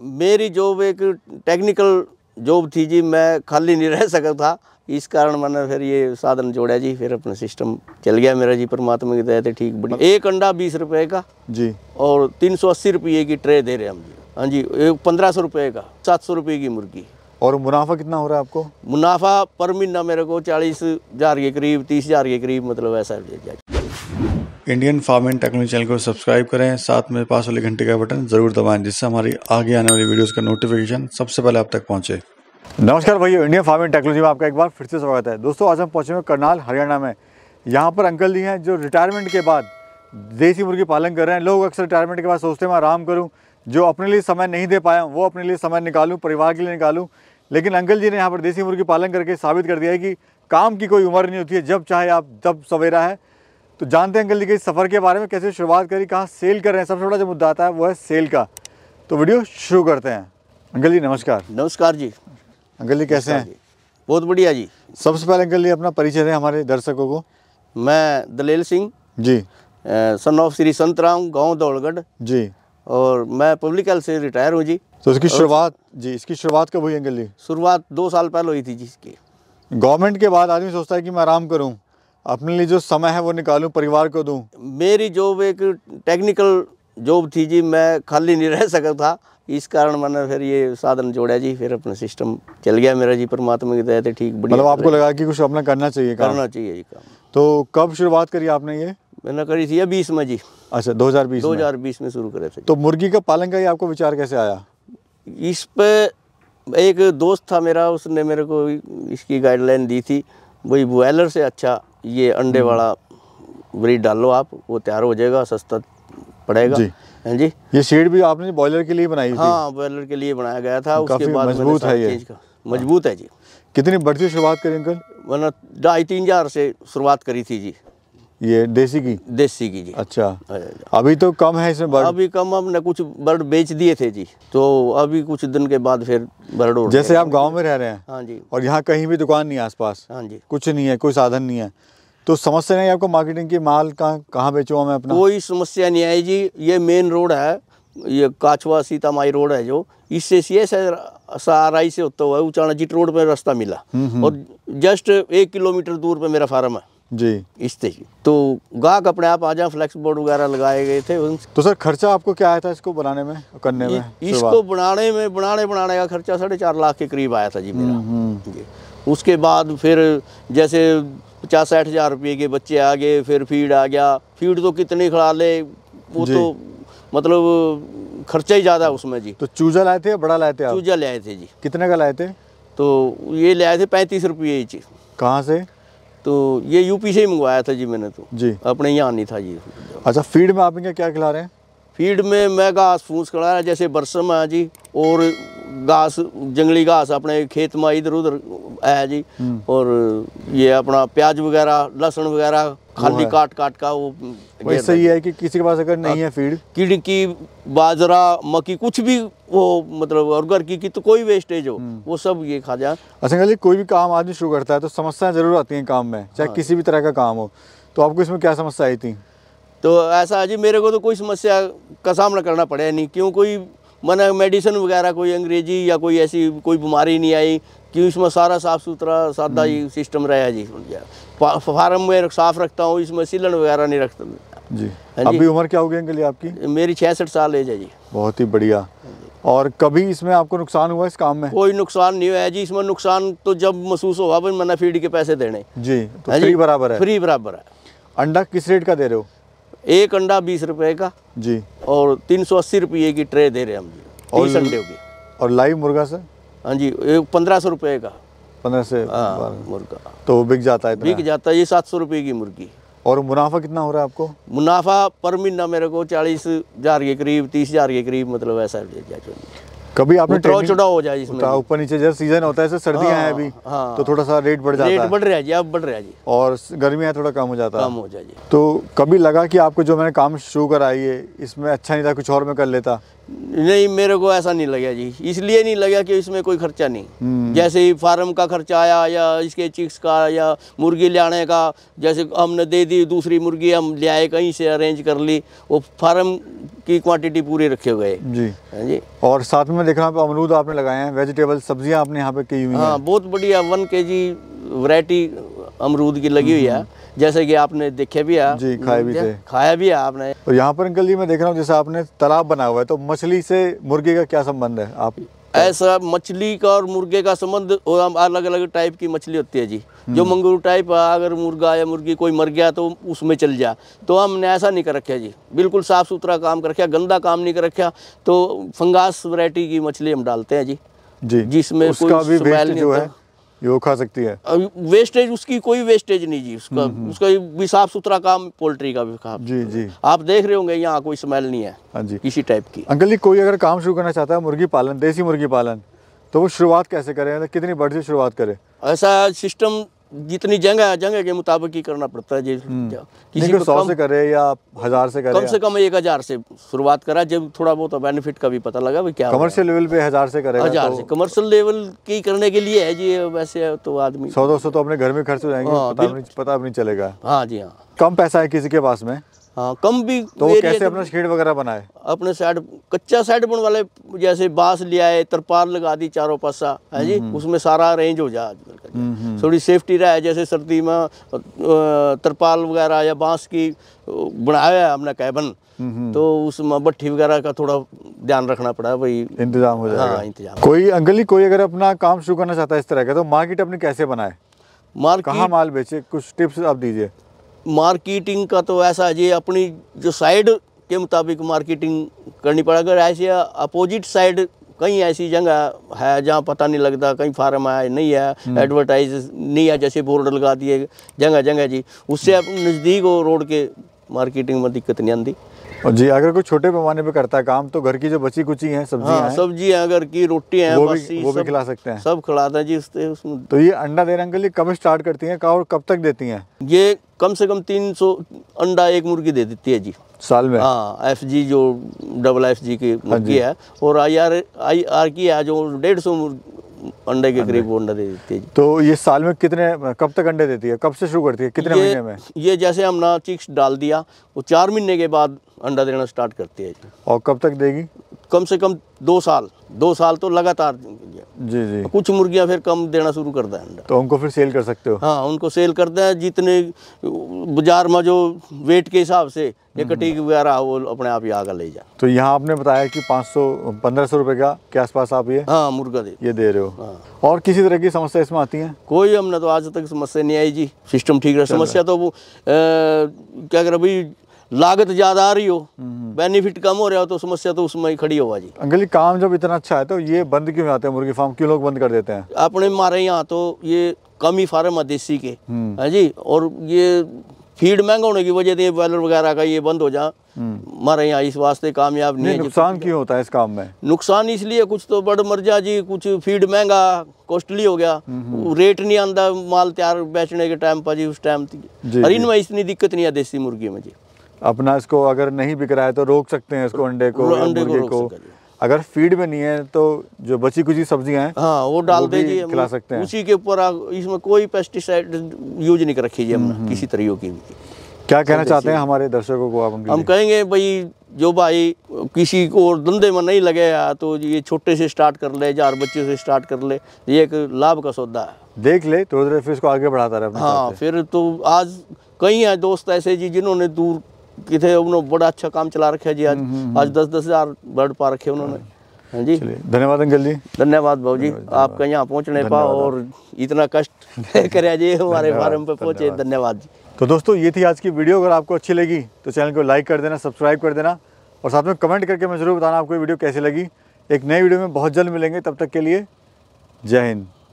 मेरी जॉब एक technical job थी जी मैं खाली नहीं रह सका था इस कारण मैंने फिर ये साधन जोड़ा जी फिर अपना सिस्टम चल गया मेरा जी परमात्मा की दया ठीक बढ़िया मतलब एक अंडा बीस रुपए का जी और तीन सौ अस्सी रुपये की ट्रे दे रहे हम जी हाँ जी एक पंद्रह सौ रुपये का सात सौ रुपये की मुर्गी और मुनाफा कितना हो रहा है आपको मुनाफा पर महीना मेरे को चालीस हज़ार के करीब तीस हज़ार के करीब मतलब ऐसा Indian farm and technology channel को सब्सक्राइब करें साथ में पास वाले घंटे का बटन ज़रूर दबाएं जिससे हमारी आगे आने वाली वीडियोस का नोटिफिकेशन सबसे पहले आप तक पहुंचे नमस्कार भैया इंडियन फार्म एंड टेक्नोलॉजी में आपका एक बार फिर से स्वागत है दोस्तों आज हम पहुँचे हुए करनाल हरियाणा में यहाँ पर अंकल जी हैं जो रिटायरमेंट के बाद देसी मुर्गी पालन कर रहे हैं लोग अक्सर रिटायरमेंट के बाद सोचते हैं मैं आराम करूँ जो अपने लिए समय नहीं दे पाया वो अपने लिए समय निकालूँ परिवार के लिए निकालूँ लेकिन अंकल जी ने यहाँ पर देसी मुर्गी पालन करके साबित कर दिया है कि काम की कोई उम्र नहीं होती है जब चाहे आप जब सवेरा है तो जानते हैं अंकल जी के सफ़र के बारे में कैसे शुरुआत करी कहाँ सेल कर रहे हैं सबसे बड़ा जो मुद्दा आता है वो है सेल का तो वीडियो शुरू करते हैं अंकल जी नमस्कार नमस्कार जी अंकल जी कैसे हैं बहुत बढ़िया जी सबसे पहले अंकल जी अपना परिचय दें हमारे दर्शकों को मैं दलेल सिंह जी सन ऑफ श्री संत राम गाँव दौड़गढ़ जी और मैं पब्लिक हेल्थ से रिटायर हूँ जी तो इसकी शुरुआत जी इसकी शुरुआत कब हुई अंकल जी शुरुआत दो साल पहले हुई थी जी इसकी गवर्नमेंट के बाद आदमी सोचता है कि मैं आराम करूँ अपने लिए जो समय है वो निकालूं परिवार को दूं मेरी जो एक टेक्निकल जॉब थी जी मैं खाली नहीं रह सका था इस कारण मैंने फिर ये साधन जोड़ा जी फिर अपना सिस्टम चल गया मेरा जी परमात्मा की दया ठीक बढ़िया मतलब आपको लगा कि कुछ अपना करना चाहिए काम। करना चाहिए जी काम तो कब शुरुआत करी आपने ये मैंने करी थी अच्छा, बीस में जी अच्छा 2020 2020 में शुरू करे थे तो मुर्गी का पालन का ही आपको विचार कैसे आया इस पे एक दोस्त था मेरा उसने मेरे को इसकी गाइडलाइन दी थी वही बॉयलर से अच्छा ये अंडे हम्म। वाला ब्रीड डाल लो आप वो तैयार हो जाएगा सस्ता पड़ेगा जी हैं जी ये सीड भी आपने बॉयलर के लिए बनाई हाँ बॉयलर के लिए बनाया गया था उसके बाद मजबूत है ये मजबूत है जी कितनी बढ़ती शुरुआत करी अंकल वरना ढाई तीन हजार से शुरुआत करी थी जी ये देसी की देसी की जी अच्छा हाँ, हाँ, हाँ। अभी तो कम है इसमें बर्ड अभी कम हमने कुछ बर्ड बेच दिए थे जी तो अभी कुछ दिन के बाद फिर बर्ड उड़ जैसे आप गांव में रह रहे हैं हाँ जी और यहाँ कहीं भी दुकान नहीं है आसपास हाँ जी कुछ नहीं है कोई साधन नहीं है तो समस्या नहीं आपको मार्केटिंग की माल कहाँ कहाँ बेचो मैं अपना कोई समस्या नहीं आई जी ये मेन रोड है ये काछवा सीतामाई रोड है जो इससे सी आई से होता हुआ उचाना जीट रोड पर रास्ता मिला हम्म, हम्म। और जस्ट एक किलोमीटर दूर पर मेरा फार्म है जी इस तरह तो गाहक अपने आप आ जाए फ्लैक्स बोर्ड वगैरह लगाए गए थे तो सर खर्चा आपको क्या आया था इसको बनाने में करने में इसको बनाने में बनाने बनाने का खर्चा साढ़े चार लाख के करीब आया था जी मेरा हम्म, हम्म। उसके बाद फिर जैसे पचास साठ हज़ार रुपये के बच्चे आ गए फिर फीड आ गया फीड तो कितने खड़ा ले वो तो मतलब खर्चा ही ज़्यादा उसमें जी तो चूजा लाए थे बड़ा लाए थे चूजा लाए थे जी कितने का लाए थे तो ये लाए थे पैंतीस रुपये कहाँ से तो ये यूपी से ही मंगवाया था जी मैंने तो जी अपने यहाँ नहीं था जी अच्छा फीड में आप क्या खिला रहे हैं फीड में मैं घास फूस खिला रहा जैसे बरसम है जी और घास जंगली घास अपने खेत में इधर उधर है जी हम्म। और ये अपना प्याज वगैरह लहसुन वगैरह खाली काट काट का वो वैसे ही है कि किसी के पास अगर नहीं हाँ। है फीड कीड़ी की बाजरा मक्की कुछ भी वो मतलब और की, की तो कोई वेस्टेज हो हम्म। वो सब ये खा जा अच्छा, असल कोई भी काम आदमी शुरू करता है तो समस्याएं जरूर आती हैं काम में चाहे हाँ। किसी भी तरह का काम हो तो आपको इसमें क्या समस्या आई थी तो ऐसा है जी मेरे को तो कोई समस्या का सामना करना पड़े नहीं क्यों कोई मैंने मेडिसिन वगैरह कोई अंग्रेजी या कोई ऐसी कोई बीमारी नहीं आई कि इसमें सारा साफ़ सुथरा सादा ही सिस्टम रहा जी फार्म में रख, साफ़ रखता हूँ इसमें सिलन वगैरह नहीं रखता हाँ जी अभी उम्र क्या हो गई अंकल आपकी मेरी छियासठ साल है जी बहुत ही बढ़िया हाँ और कभी इसमें आपको नुकसान हुआ इस काम में कोई नुकसान नहीं हुआ जी इसमें नुकसान तो जब महसूस हुआ भाई मैंने फीड के पैसे देने जी तो है हाँ फ्री बराबर है फ्री बराबर है अंडा किस रेट का दे रहे हो एक अंडा बीस रुपए का जी और तीन सौ अस्सी रुपये की ट्रे दे रहे हैं हम जी और संडे की और लाइव मुर्गा सर हाँ जी पंद्रह सौ रुपये का पंद्रह से हाँ, मुर्गा तो बिक जाता है बिक जाता है ये सात सौ रुपये की मुर्गी और मुनाफा कितना हो रहा है आपको मुनाफा पर महीना मेरे को चालीस हजार के करीब तीस हजार के करीब मतलब ऐसा कभी आपने उतरा हो जाए इसमें ऊपर नीचे जब सीजन होता है सर्दियां हैं हाँ, अभी हाँ। तो थोड़ा सा रेट बढ़ जाता रेट है बढ़ रहा है जी अब बढ़ रहा है जी और गर्मियां थोड़ा कम हो जाता है कम हो जाए तो कभी लगा कि आपको जो मैंने काम शुरू कराई है इसमें अच्छा नहीं था कुछ और में कर लेता नहीं मेरे को ऐसा नहीं लगा जी इसलिए नहीं लगा कि इसमें कोई खर्चा नहीं हम्म। जैसे ही फार्म का खर्चा आया या इसके चिक्स का या मुर्गी लाने का जैसे हमने दे दी दूसरी मुर्गी हम ले आए कहीं से अरेंज कर ली वो फार्म की क्वांटिटी पूरी रखे गए जी हाँ जी और साथ में रहा हूँ अमरूद आपने लगाए हैं वेजिटेबल सब्जियाँ आपने यहाँ पे की हुई हाँ बहुत बढ़िया वन के जी अमरूद की लगी हुई है हम्म। जैसे कि आपने देखे भी है जी खाए भी हम्म, थे खाया भी है आपने और यहाँ पर अंकल जी मैं देख रहा हूँ जैसे आपने तालाब बना हुआ है तो मछली से मुर्गे का क्या संबंध है आप ऐसा मछली का और मुर्गे का संबंध अलग अलग टाइप की मछली होती है जी जो हम्म। मंगूर टाइप अगर मुर्गा या मुर्गी कोई मर गया तो उसमें चल जा तो हमने ऐसा नहीं कर रखा जी बिल्कुल साफ़ सुथरा काम कर रखा गंदा काम नहीं कर रखा तो फंगास वैरायटी की मछली हम डालते हैं जी जी जिसमें उसका भी जो है ये वो खा सकती है वेस्टेज उसकी कोई वेस्टेज नहीं जी उसका हम्म, हम्म। उसका भी साफ सुथरा काम पोल्ट्री का भी काम जी जी आप देख रहे होंगे यहाँ कोई स्मेल नहीं है हाँ जी किसी टाइप की अंकल जी कोई अगर काम शुरू करना चाहता है मुर्गी पालन देसी मुर्गी पालन तो वो शुरुआत कैसे करें मतलब कितनी बड़ी शुरुआत करें ऐसा सिस्टम जितनी जगह है जगह के मुताबिक ही करना पड़ता है हम्म। किसी को तो सौ से करे या हजार से करे कम से कम एक हजार से शुरुआत करा जब थोड़ा बहुत बेनिफिट का भी पता लगा क्या कमर्शियल लेवल पे हजार से करे हजार तो... से कमर्शियल लेवल की करने के लिए है जी वैसे तो आदमी सौ दो सौ तो अपने घर में खर्च हो जाएंगे हाँ, पता नहीं चलेगा हाँ जी हाँ कम पैसा है किसी के पास में हाँ कम भी तो वो कैसे तो अपना शेड वगैरह बनाए अपने साइड कच्चा साइड बन वाले जैसे बांस ले आए तरपाल लगा दी चारों पासा है जी हम्म, हम्म। उसमें सारा अरेंज हो जाए आजकल हम्म, थोड़ी सेफ्टी रहा है जैसे सर्दी में तरपाल वगैरह या बांस की बनाया है हमने कैबन तो उसमें भट्ठी वगैरह का थोड़ा ध्यान रखना पड़ा भाई इंतजाम हो जाएगा हाँ इंतजाम कोई अंगली कोई अगर अपना काम शुरू करना चाहता है इस तरह का तो मार्केट अपने कैसे बनाए मार्केट कहाँ माल बेचे कुछ टिप्स आप दीजिए मार्केटिंग का तो ऐसा है जी अपनी जो साइड के मुताबिक मार्केटिंग करनी पड़े अगर ऐसे अपोजिट साइड कहीं ऐसी जगह है जहाँ पता नहीं लगता कहीं फार्म है नहीं है एडवर्टाइज हम्म। नहीं है जैसे बोर्ड लगा दिए जगह जगह जी उससे नज़दीक हो रोड के मार्केटिंग में दिक्कत नहीं आती और जी अगर कोई छोटे पैमाने पे करता है काम तो घर की जो बची कुची है सब्जियां हाँ, सब्जी अगर की रोटी है वो भी वो भी खिला सकते हैं सब खिलाते हैं जी उससे उसमें तो ये अंडा देने के लिए कब स्टार्ट करती है और कब तक देती है ये कम से कम तीन सौ अंडा एक मुर्गी दे देती है जी साल में हाँ एफ हाँ जी जो डबल एफ जी की मुर्गी है और आई आर आई आर की है जो डेढ़ सौ अंडे के करीब वो अंडा दे देती है तो ये साल में कितने कब तक अंडे देती है कब से शुरू करती है कितने महीने में ये जैसे हमने चिक्स डाल दिया वो चार महीने के बाद अंडा देना स्टार्ट करती है और कब तक देगी कम से कम दो साल दो साल तो लगातार जी जी कुछ मुर्गियां फिर कम देना शुरू कर दें तो उनको फिर सेल कर सकते हो हाँ उनको सेल कर दें जितने बाजार में जो वेट के हिसाब से ये कटी हम्म। वगैरह वो अपने आप ही आगे ले जाए तो यहाँ आपने बताया कि 500 सौ पंद्रह सौ रुपये का के आसपास आप ये हाँ मुर्गा दे ये दे रहे हो हाँ। और किसी तरह की समस्या इसमें आती है कोई हमने तो आज तक समस्या नहीं आई जी सिस्टम ठीक रहा समस्या तो वो क्या कर भाई लागत ज़्यादा आ रही हो बेनिफिट हम्म, हम्म। कम हो रहा हो तो समस्या तो उसमें ही खड़ी होगा जी अंकल काम जब इतना अच्छा है तो ये बंद क्यों आते हैं मुर्गी फार्म क्यों लोग बंद कर देते हैं अपने हमारे यहाँ तो ये कम ही फार्म है देसी के है हम्म। हाँ जी और ये फीड महंगा होने की वजह से बॉयलर वगैरह का ये बंद हो जा हमारे यहाँ इस वास्ते कामयाब नहीं, नुकसान क्यों होता है इस काम में नुकसान इसलिए कुछ तो बड़ मर्जा जी कुछ फीड महंगा कॉस्टली हो गया रेट नहीं आंदा माल तैयार बेचने के टाइम पर जी उस टाइम अरे इनमें इतनी दिक्कत नहीं है देसी मुर्गी में जी अपना इसको अगर नहीं बिक रहा है तो रोक सकते हैं इसको अंडे को अंडे को, को अगर फीड में नहीं है तो जो बची कुछ सब्जियां हैं हाँ वो डाल दीजिए खिला सकते हैं उसी के ऊपर इसमें कोई पेस्टिसाइड यूज नहीं कर रखी है हम्म, हम्म। किसी तरह की क्या कहना चाहते हैं हमारे दर्शकों को आप हम कहेंगे भाई जो भाई किसी को और धंधे में नहीं लगे या तो ये छोटे से स्टार्ट कर ले चार बच्चे से स्टार्ट कर ले ये एक लाभ का सौदा है देख ले थोड़ी देर फिर इसको आगे बढ़ाता रहे हाँ फिर तो आज कई हैं दोस्त ऐसे जी जिन्होंने दूर किथे उन्होंने बड़ा अच्छा काम चला रखे जी आज हम्म, हम्म, आज हम्म। दस दस हजार बर्ड पा रखे उन्होंने हाँ जी धन्यवाद अंकल जी धन्यवाद भाव जी आपका यहाँ पहुँचने पा और इतना कष्ट करे जी हमारे फार्म पे पहुँचे धन्यवाद जी तो दोस्तों ये थी आज की वीडियो अगर आपको अच्छी लगी तो चैनल को लाइक कर देना सब्सक्राइब कर देना और साथ में कमेंट करके मैं ज़रूर बताना आपको वीडियो कैसी लगी एक नई वीडियो में बहुत जल्द मिलेंगे तब तक के लिए जय हिंद